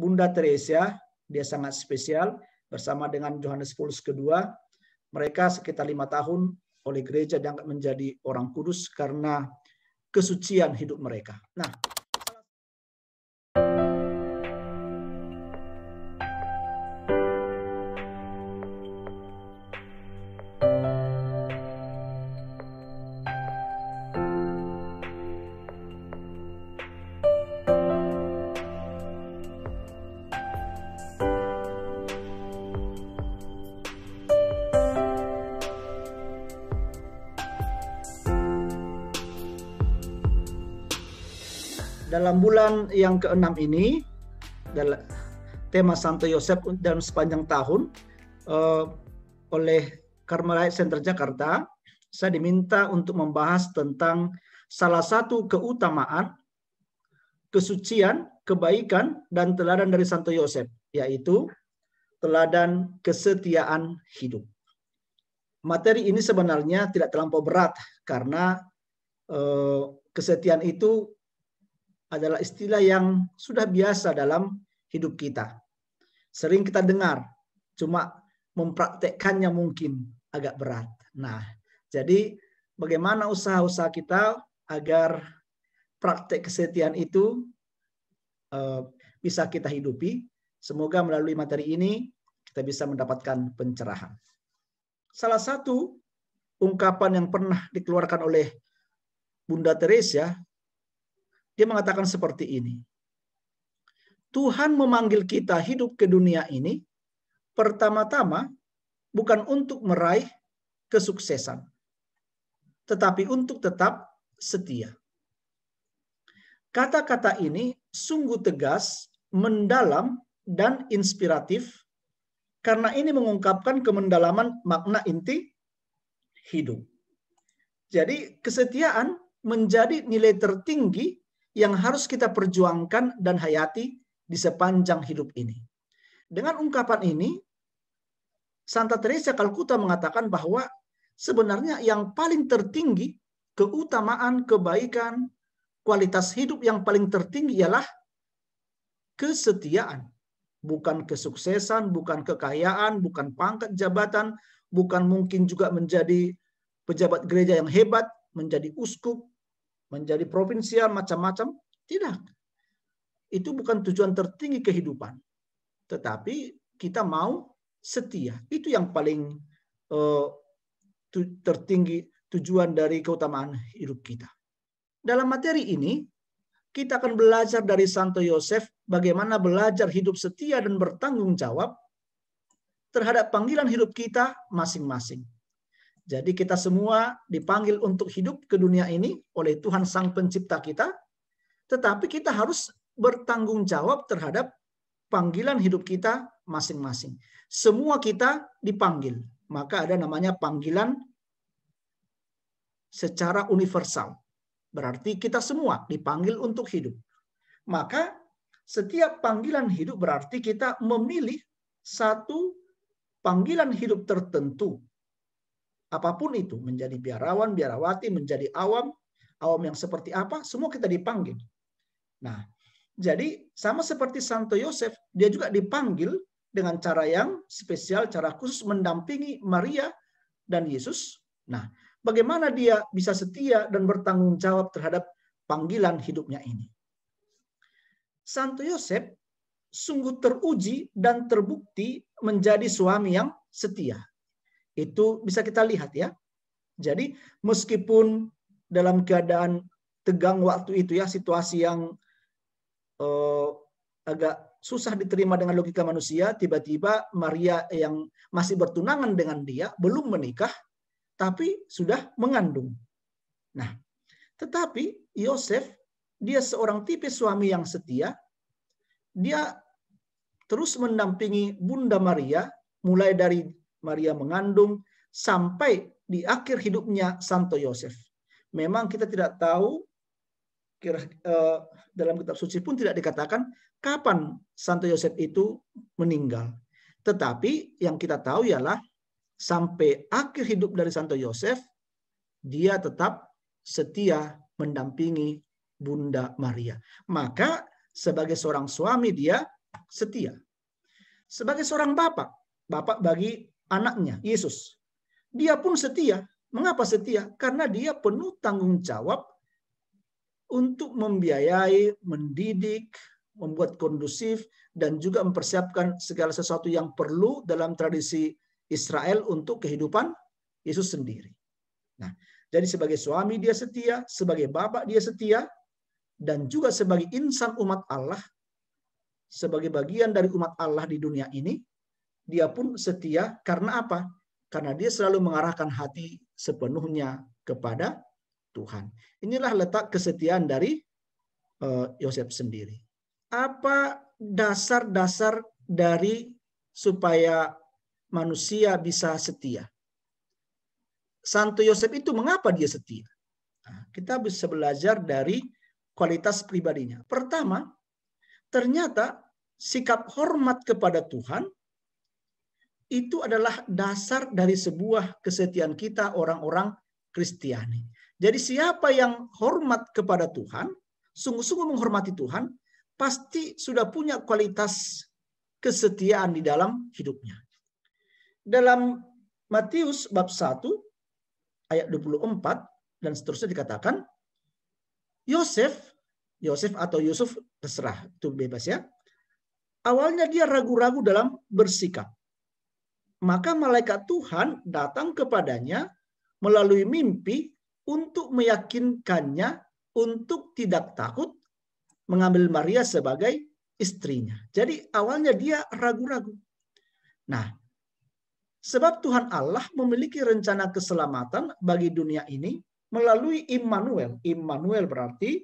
Bunda Teresa, dia sangat spesial bersama dengan Johannes Paulus kedua. Mereka sekitar lima tahun oleh gereja dianggap menjadi orang kudus karena kesucian hidup mereka. Nah, dalam bulan yang keenam ini dalam tema Santo Yosef dan sepanjang tahun uh, oleh Carmelite Center Jakarta saya diminta untuk membahas tentang salah satu keutamaan kesucian kebaikan dan teladan dari Santo Yosef yaitu teladan kesetiaan hidup materi ini sebenarnya tidak terlampau berat karena uh, kesetiaan itu adalah istilah yang sudah biasa dalam hidup kita. Sering kita dengar, cuma mempraktekkannya mungkin agak berat. Nah, jadi bagaimana usaha-usaha kita agar praktek kesetiaan itu eh, bisa kita hidupi. Semoga melalui materi ini kita bisa mendapatkan pencerahan. Salah satu ungkapan yang pernah dikeluarkan oleh Bunda Teresa ya, dia mengatakan seperti ini. Tuhan memanggil kita hidup ke dunia ini pertama-tama bukan untuk meraih kesuksesan, tetapi untuk tetap setia. Kata-kata ini sungguh tegas, mendalam, dan inspiratif karena ini mengungkapkan kemendalaman makna inti hidup. Jadi kesetiaan menjadi nilai tertinggi yang harus kita perjuangkan dan hayati di sepanjang hidup ini. Dengan ungkapan ini, Santa Teresa Kalkuta mengatakan bahwa sebenarnya yang paling tertinggi keutamaan, kebaikan, kualitas hidup yang paling tertinggi ialah kesetiaan. Bukan kesuksesan, bukan kekayaan, bukan pangkat jabatan, bukan mungkin juga menjadi pejabat gereja yang hebat, menjadi uskup, menjadi provinsial macam-macam, tidak. Itu bukan tujuan tertinggi kehidupan. Tetapi kita mau setia. Itu yang paling uh, tu, tertinggi tujuan dari keutamaan hidup kita. Dalam materi ini, kita akan belajar dari Santo Yosef bagaimana belajar hidup setia dan bertanggung jawab terhadap panggilan hidup kita masing-masing. Jadi kita semua dipanggil untuk hidup ke dunia ini oleh Tuhan Sang Pencipta kita, tetapi kita harus bertanggung jawab terhadap panggilan hidup kita masing-masing. Semua kita dipanggil, maka ada namanya panggilan secara universal. Berarti kita semua dipanggil untuk hidup. Maka setiap panggilan hidup berarti kita memilih satu panggilan hidup tertentu apapun itu, menjadi biarawan, biarawati, menjadi awam, awam yang seperti apa, semua kita dipanggil. Nah, jadi sama seperti Santo Yosef, dia juga dipanggil dengan cara yang spesial, cara khusus mendampingi Maria dan Yesus. Nah, bagaimana dia bisa setia dan bertanggung jawab terhadap panggilan hidupnya ini? Santo Yosef sungguh teruji dan terbukti menjadi suami yang setia. Itu bisa kita lihat ya. Jadi meskipun dalam keadaan tegang waktu itu ya situasi yang eh, agak susah diterima dengan logika manusia, tiba-tiba Maria yang masih bertunangan dengan dia belum menikah tapi sudah mengandung. Nah, tetapi Yosef dia seorang tipe suami yang setia. Dia terus mendampingi Bunda Maria mulai dari Maria mengandung sampai di akhir hidupnya Santo Yosef. Memang kita tidak tahu kira, eh, dalam kitab suci pun tidak dikatakan kapan Santo Yosef itu meninggal. Tetapi yang kita tahu ialah sampai akhir hidup dari Santo Yosef dia tetap setia mendampingi Bunda Maria. Maka sebagai seorang suami dia setia. Sebagai seorang bapak, bapak bagi anaknya Yesus. Dia pun setia. Mengapa setia? Karena dia penuh tanggung jawab untuk membiayai, mendidik, membuat kondusif dan juga mempersiapkan segala sesuatu yang perlu dalam tradisi Israel untuk kehidupan Yesus sendiri. Nah, jadi sebagai suami dia setia, sebagai bapak dia setia, dan juga sebagai insan umat Allah, sebagai bagian dari umat Allah di dunia ini, dia pun setia karena apa? Karena dia selalu mengarahkan hati sepenuhnya kepada Tuhan. Inilah letak kesetiaan dari eh, Yosef sendiri. Apa dasar-dasar dari supaya manusia bisa setia? Santo Yosef itu mengapa dia setia? Nah, kita bisa belajar dari kualitas pribadinya. Pertama, ternyata sikap hormat kepada Tuhan itu adalah dasar dari sebuah kesetiaan kita orang-orang Kristiani. Jadi siapa yang hormat kepada Tuhan, sungguh-sungguh menghormati Tuhan, pasti sudah punya kualitas kesetiaan di dalam hidupnya. Dalam Matius bab 1 ayat 24 dan seterusnya dikatakan Yosef, Yosef atau Yusuf terserah, itu bebas ya. Awalnya dia ragu-ragu dalam bersikap maka malaikat Tuhan datang kepadanya melalui mimpi untuk meyakinkannya untuk tidak takut mengambil Maria sebagai istrinya. Jadi awalnya dia ragu-ragu. Nah, sebab Tuhan Allah memiliki rencana keselamatan bagi dunia ini melalui Immanuel. Immanuel berarti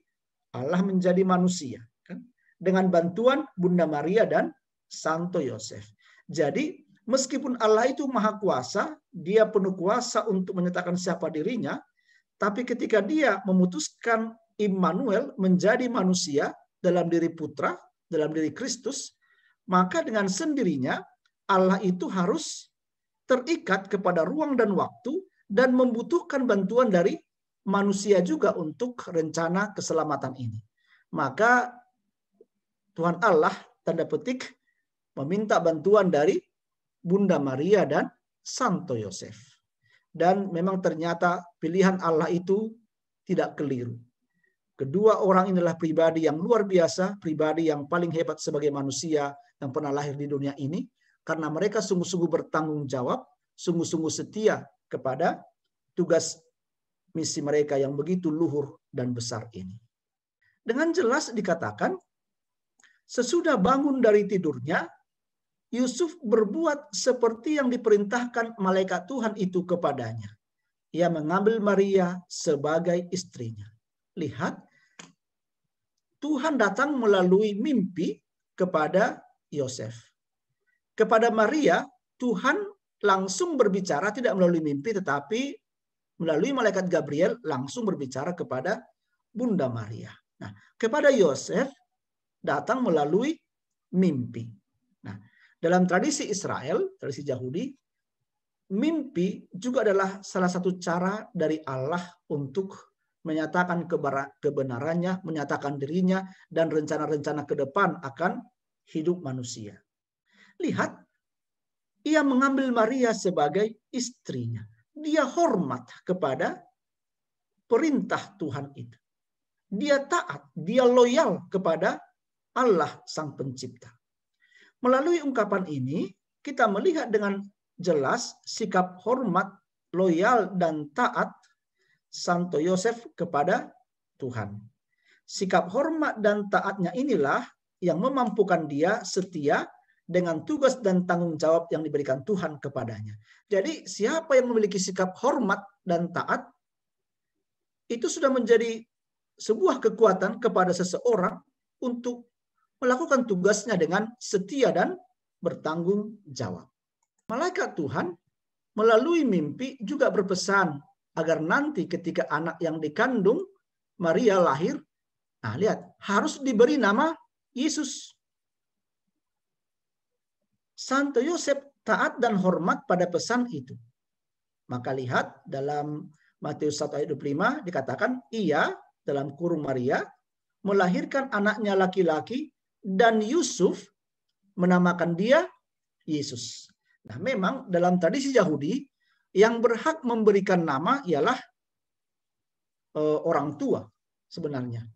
Allah menjadi manusia. Kan? Dengan bantuan Bunda Maria dan Santo Yosef. Jadi Meskipun Allah itu maha kuasa, dia penuh kuasa untuk menyatakan siapa dirinya, tapi ketika dia memutuskan Immanuel menjadi manusia dalam diri putra, dalam diri Kristus, maka dengan sendirinya Allah itu harus terikat kepada ruang dan waktu dan membutuhkan bantuan dari manusia juga untuk rencana keselamatan ini. Maka Tuhan Allah, tanda petik, meminta bantuan dari Bunda Maria dan Santo Yosef. Dan memang ternyata pilihan Allah itu tidak keliru. Kedua orang inilah pribadi yang luar biasa, pribadi yang paling hebat sebagai manusia yang pernah lahir di dunia ini, karena mereka sungguh-sungguh bertanggung jawab, sungguh-sungguh setia kepada tugas misi mereka yang begitu luhur dan besar ini. Dengan jelas dikatakan, sesudah bangun dari tidurnya, Yusuf berbuat seperti yang diperintahkan malaikat Tuhan itu kepadanya. Ia mengambil Maria sebagai istrinya. Lihat, Tuhan datang melalui mimpi kepada Yosef. Kepada Maria, Tuhan langsung berbicara tidak melalui mimpi tetapi melalui malaikat Gabriel langsung berbicara kepada Bunda Maria. Nah, kepada Yosef datang melalui mimpi. Nah, dalam tradisi Israel, tradisi Yahudi, mimpi juga adalah salah satu cara dari Allah untuk menyatakan kebenarannya, menyatakan dirinya, dan rencana-rencana ke depan akan hidup manusia. Lihat, ia mengambil Maria sebagai istrinya. Dia hormat kepada perintah Tuhan itu. Dia taat, dia loyal kepada Allah Sang Pencipta. Melalui ungkapan ini, kita melihat dengan jelas sikap hormat, loyal, dan taat Santo Yosef kepada Tuhan. Sikap hormat dan taatnya inilah yang memampukan dia setia dengan tugas dan tanggung jawab yang diberikan Tuhan kepadanya. Jadi siapa yang memiliki sikap hormat dan taat, itu sudah menjadi sebuah kekuatan kepada seseorang untuk melakukan tugasnya dengan setia dan bertanggung jawab. Malaikat Tuhan melalui mimpi juga berpesan agar nanti ketika anak yang dikandung Maria lahir, nah lihat, harus diberi nama Yesus. Santo Yosef taat dan hormat pada pesan itu. Maka lihat dalam Matius 1 ayat 25 dikatakan, ia dalam kurung Maria melahirkan anaknya laki-laki dan Yusuf menamakan dia Yesus. Nah, memang dalam tradisi Yahudi yang berhak memberikan nama ialah eh, orang tua sebenarnya.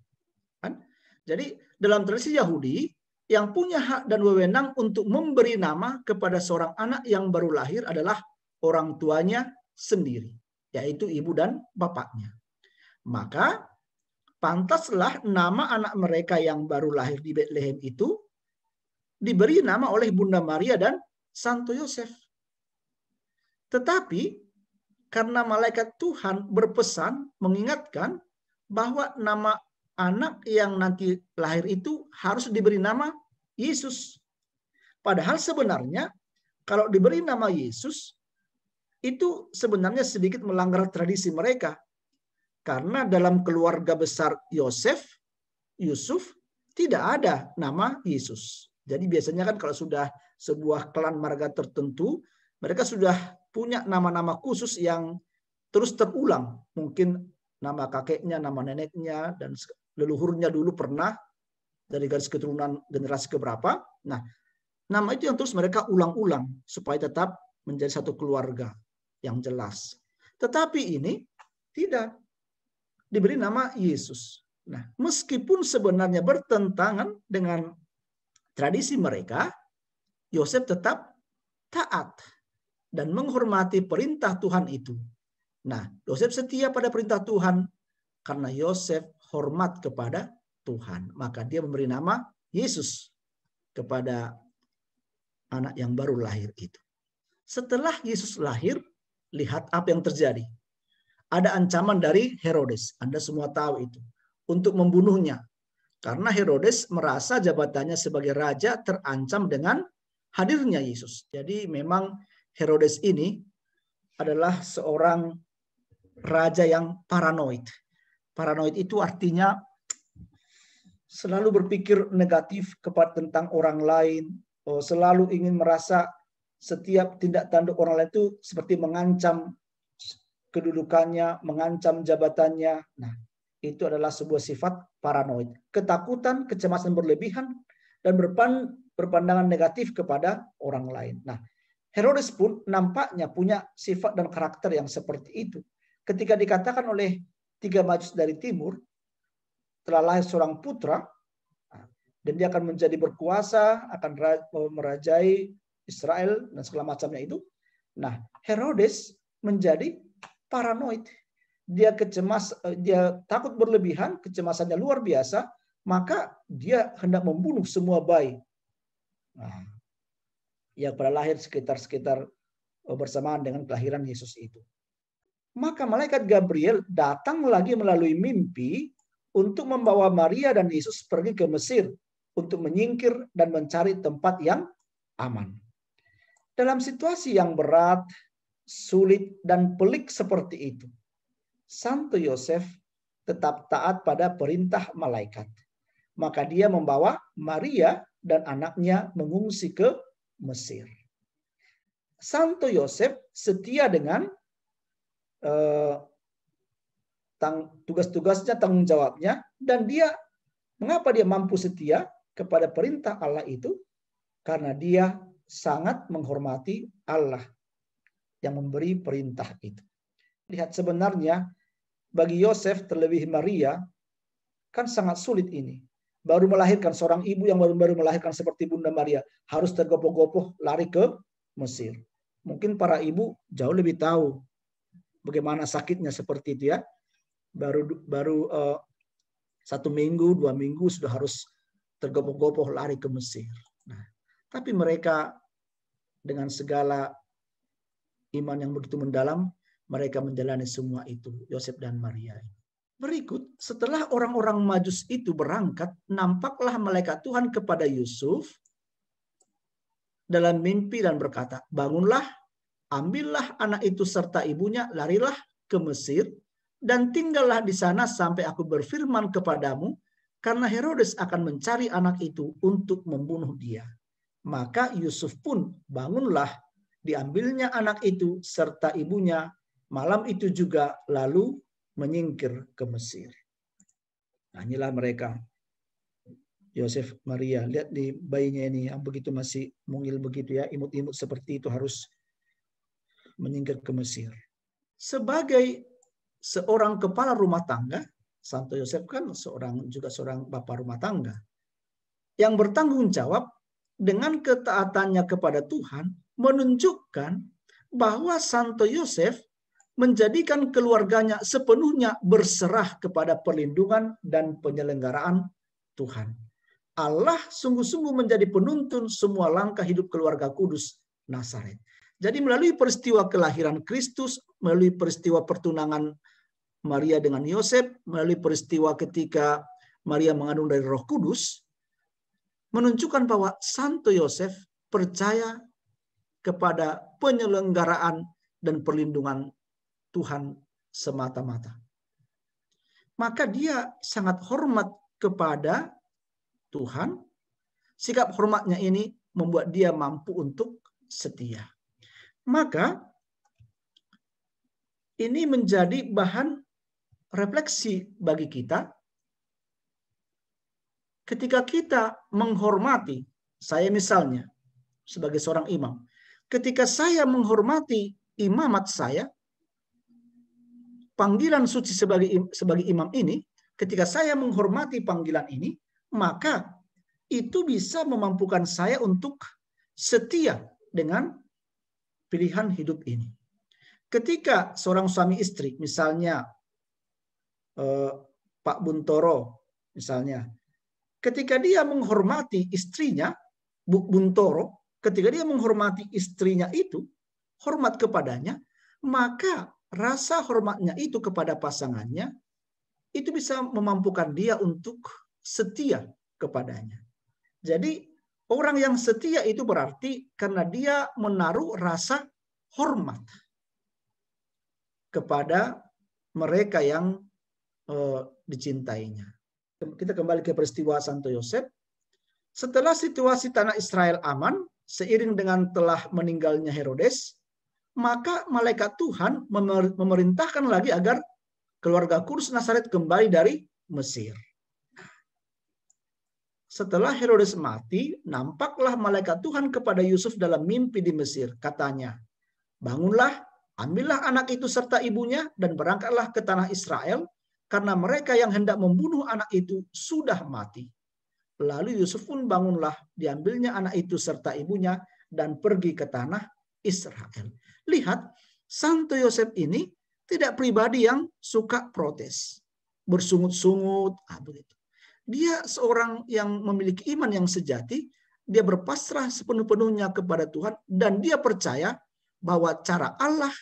Kan? Jadi dalam tradisi Yahudi yang punya hak dan wewenang untuk memberi nama kepada seorang anak yang baru lahir adalah orang tuanya sendiri, yaitu ibu dan bapaknya. Maka Pantaslah nama anak mereka yang baru lahir di Bethlehem itu diberi nama oleh Bunda Maria dan Santo Yosef. Tetapi karena malaikat Tuhan berpesan mengingatkan bahwa nama anak yang nanti lahir itu harus diberi nama Yesus. Padahal sebenarnya kalau diberi nama Yesus itu sebenarnya sedikit melanggar tradisi mereka karena dalam keluarga besar Yosef, Yusuf, tidak ada nama Yesus. Jadi biasanya kan kalau sudah sebuah klan marga tertentu, mereka sudah punya nama-nama khusus yang terus terulang. Mungkin nama kakeknya, nama neneknya, dan leluhurnya dulu pernah dari garis keturunan generasi keberapa. Nah, nama itu yang terus mereka ulang-ulang supaya tetap menjadi satu keluarga yang jelas. Tetapi ini tidak diberi nama Yesus. Nah, meskipun sebenarnya bertentangan dengan tradisi mereka, Yosef tetap taat dan menghormati perintah Tuhan itu. Nah, Yosef setia pada perintah Tuhan karena Yosef hormat kepada Tuhan. Maka dia memberi nama Yesus kepada anak yang baru lahir itu. Setelah Yesus lahir, lihat apa yang terjadi ada ancaman dari Herodes. Anda semua tahu itu. Untuk membunuhnya. Karena Herodes merasa jabatannya sebagai raja terancam dengan hadirnya Yesus. Jadi memang Herodes ini adalah seorang raja yang paranoid. Paranoid itu artinya selalu berpikir negatif kepada tentang orang lain, oh, selalu ingin merasa setiap tindak tanduk orang lain itu seperti mengancam kedudukannya, mengancam jabatannya. Nah, itu adalah sebuah sifat paranoid. Ketakutan, kecemasan berlebihan, dan berpan, berpandangan negatif kepada orang lain. Nah, Herodes pun nampaknya punya sifat dan karakter yang seperti itu. Ketika dikatakan oleh tiga majus dari timur, telah lahir seorang putra, nah, dan dia akan menjadi berkuasa, akan merajai Israel, dan segala macamnya itu. Nah, Herodes menjadi paranoid. Dia kecemas, eh, dia takut berlebihan, kecemasannya luar biasa, maka dia hendak membunuh semua bayi. Nah, yang pada lahir sekitar-sekitar eh, bersamaan dengan kelahiran Yesus itu. Maka malaikat Gabriel datang lagi melalui mimpi untuk membawa Maria dan Yesus pergi ke Mesir untuk menyingkir dan mencari tempat yang aman. Dalam situasi yang berat, sulit dan pelik seperti itu, Santo Yosef tetap taat pada perintah malaikat. Maka dia membawa Maria dan anaknya mengungsi ke Mesir. Santo Yosef setia dengan eh, tugas-tugasnya, tanggung jawabnya, dan dia mengapa dia mampu setia kepada perintah Allah itu? Karena dia sangat menghormati Allah yang memberi perintah itu. Lihat sebenarnya bagi Yosef terlebih Maria kan sangat sulit ini. Baru melahirkan seorang ibu yang baru-baru melahirkan seperti Bunda Maria harus tergopoh-gopoh lari ke Mesir. Mungkin para ibu jauh lebih tahu bagaimana sakitnya seperti itu ya. Baru baru uh, satu minggu, dua minggu sudah harus tergopoh-gopoh lari ke Mesir. Nah, tapi mereka dengan segala iman yang begitu mendalam, mereka menjalani semua itu, Yosef dan Maria. Berikut, setelah orang-orang majus itu berangkat, nampaklah malaikat Tuhan kepada Yusuf dalam mimpi dan berkata, bangunlah, ambillah anak itu serta ibunya, larilah ke Mesir, dan tinggallah di sana sampai aku berfirman kepadamu, karena Herodes akan mencari anak itu untuk membunuh dia. Maka Yusuf pun bangunlah diambilnya anak itu serta ibunya malam itu juga lalu menyingkir ke Mesir. Nah, inilah mereka. Yosef Maria, lihat di bayinya ini yang begitu masih mungil begitu ya, imut-imut seperti itu harus menyingkir ke Mesir. Sebagai seorang kepala rumah tangga, Santo Yosef kan seorang juga seorang bapak rumah tangga yang bertanggung jawab dengan ketaatannya kepada Tuhan menunjukkan bahwa Santo Yosef menjadikan keluarganya sepenuhnya berserah kepada perlindungan dan penyelenggaraan Tuhan. Allah sungguh-sungguh menjadi penuntun semua langkah hidup keluarga kudus Nazaret. Jadi melalui peristiwa kelahiran Kristus, melalui peristiwa pertunangan Maria dengan Yosef, melalui peristiwa ketika Maria mengandung dari Roh Kudus, menunjukkan bahwa Santo Yosef percaya kepada penyelenggaraan dan perlindungan Tuhan semata-mata. Maka dia sangat hormat kepada Tuhan. Sikap hormatnya ini membuat dia mampu untuk setia. Maka ini menjadi bahan refleksi bagi kita ketika kita menghormati, saya misalnya sebagai seorang imam, ketika saya menghormati imamat saya, panggilan suci sebagai sebagai imam ini, ketika saya menghormati panggilan ini, maka itu bisa memampukan saya untuk setia dengan pilihan hidup ini. Ketika seorang suami istri, misalnya eh, Pak Buntoro, misalnya ketika dia menghormati istrinya, Buntoro, ketika dia menghormati istrinya itu, hormat kepadanya, maka rasa hormatnya itu kepada pasangannya itu bisa memampukan dia untuk setia kepadanya. Jadi orang yang setia itu berarti karena dia menaruh rasa hormat kepada mereka yang eh, dicintainya kita kembali ke peristiwa Santo Yosef. Setelah situasi tanah Israel aman, seiring dengan telah meninggalnya Herodes, maka malaikat Tuhan memerintahkan lagi agar keluarga kurus Nasaret kembali dari Mesir. Setelah Herodes mati, nampaklah malaikat Tuhan kepada Yusuf dalam mimpi di Mesir. Katanya, bangunlah, ambillah anak itu serta ibunya, dan berangkatlah ke tanah Israel, karena mereka yang hendak membunuh anak itu sudah mati. Lalu Yusuf pun bangunlah, diambilnya anak itu serta ibunya dan pergi ke tanah Israel. Lihat, Santo Yosef ini tidak pribadi yang suka protes, bersungut-sungut, ah, Dia seorang yang memiliki iman yang sejati, dia berpasrah sepenuh-penuhnya kepada Tuhan dan dia percaya bahwa cara Allah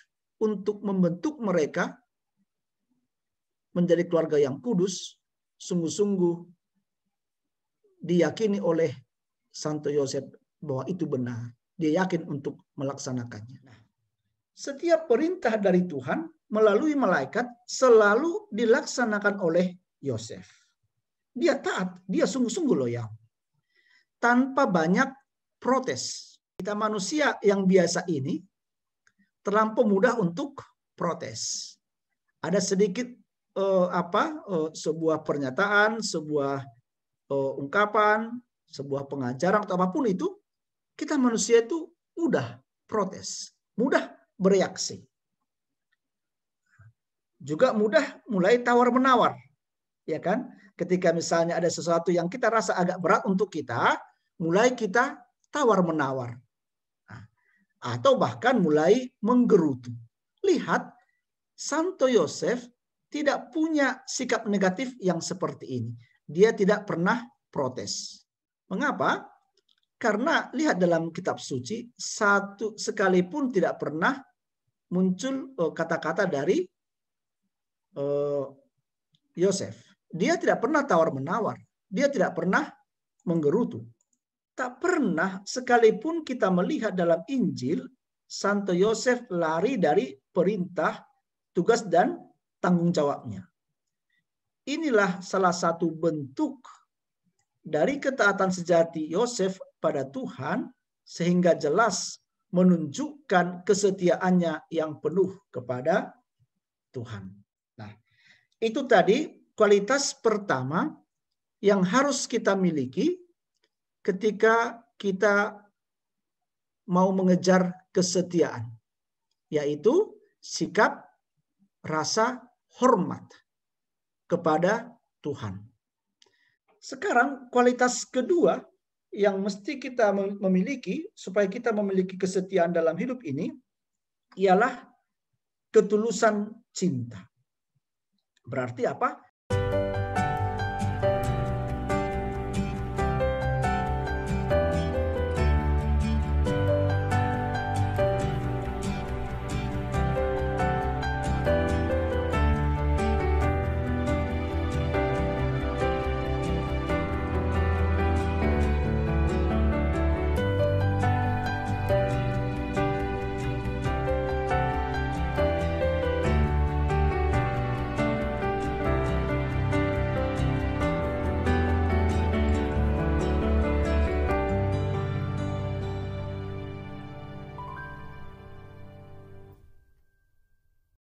untuk membentuk mereka menjadi keluarga yang kudus sungguh-sungguh diyakini oleh Santo Yosef bahwa itu benar. Dia yakin untuk melaksanakannya. Nah. setiap perintah dari Tuhan melalui malaikat selalu dilaksanakan oleh Yosef. Dia taat, dia sungguh-sungguh loyal. Tanpa banyak protes. Kita manusia yang biasa ini terlampau mudah untuk protes. Ada sedikit uh, apa uh, sebuah pernyataan, sebuah uh, ungkapan, sebuah pengajaran atau apapun itu, kita manusia itu mudah protes, mudah bereaksi. Juga mudah mulai tawar-menawar. Ya kan? Ketika misalnya ada sesuatu yang kita rasa agak berat untuk kita, mulai kita tawar-menawar. Nah, atau bahkan mulai menggerutu. Lihat Santo Yosef tidak punya sikap negatif yang seperti ini. Dia tidak pernah protes. Mengapa? Karena lihat dalam kitab suci satu sekalipun tidak pernah muncul eh, kata-kata dari eh, Yosef. dia tidak pernah tawar menawar. Dia tidak pernah menggerutu. Tak pernah sekalipun kita melihat dalam Injil Santo Yosef lari dari perintah, tugas dan tanggung jawabnya. Inilah salah satu bentuk dari ketaatan sejati Yosef pada Tuhan sehingga jelas menunjukkan kesetiaannya yang penuh kepada Tuhan. Nah, itu tadi kualitas pertama yang harus kita miliki ketika kita mau mengejar kesetiaan, yaitu sikap rasa hormat kepada Tuhan. Sekarang kualitas kedua yang mesti kita memiliki supaya kita memiliki kesetiaan dalam hidup ini ialah ketulusan cinta. Berarti apa?